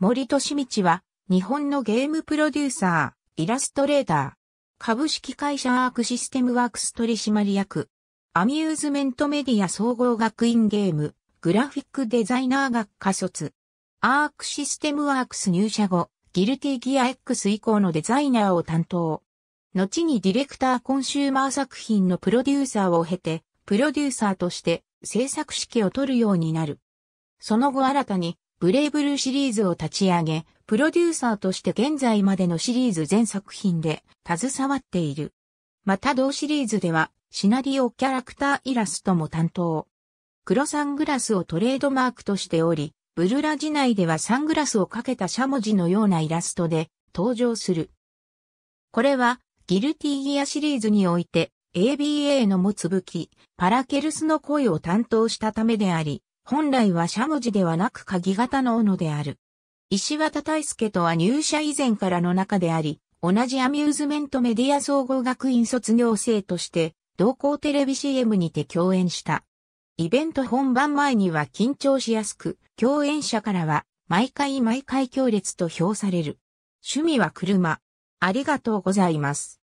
森利道は、日本のゲームプロデューサー、イラストレーター、株式会社アークシステムワークス取締役、アミューズメントメディア総合学院ゲーム、グラフィックデザイナー学科卒。アークシステムワークス入社後、ギルティギア X 以降のデザイナーを担当。後にディレクターコンシューマー作品のプロデューサーを経て、プロデューサーとして制作指揮を取るようになる。その後新たにブレイブルーシリーズを立ち上げ、プロデューサーとして現在までのシリーズ全作品で携わっている。また同シリーズではシナリオキャラクターイラストも担当。黒サングラスをトレードマークとしており、ブルラジ内ではサングラスをかけたしゃもじのようなイラストで登場する。これはギルティギアシリーズにおいて ABA の持つ武器、パラケルスの声を担当したためであり、本来はしゃもじではなく鍵型の斧である。石渡大輔とは入社以前からの中であり、同じアミューズメントメディア総合学院卒業生として、同校テレビ CM にて共演した。イベント本番前には緊張しやすく、共演者からは、毎回毎回強烈と評される。趣味は車。ありがとうございます。